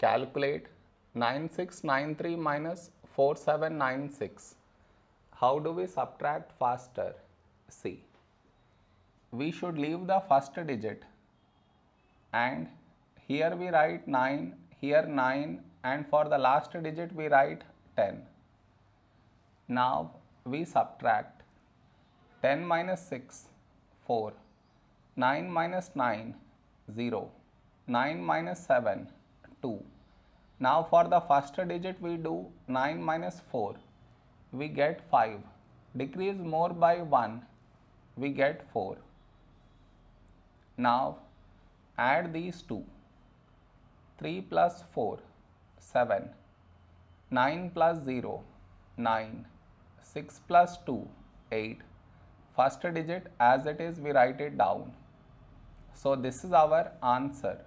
Calculate 9693 minus 4796. How do we subtract faster? See, we should leave the first digit and here we write 9, here 9 and for the last digit we write 10. Now we subtract 10 minus 6, 4, 9 minus 9, 0, 9 minus 7, 2. Now for the faster digit we do 9 minus 4, we get 5. Decrease more by 1, we get 4. Now add these two. 3 plus 4, 7. 9 plus 0, 9. 6 plus 2, 8. Faster digit as it is we write it down. So this is our answer.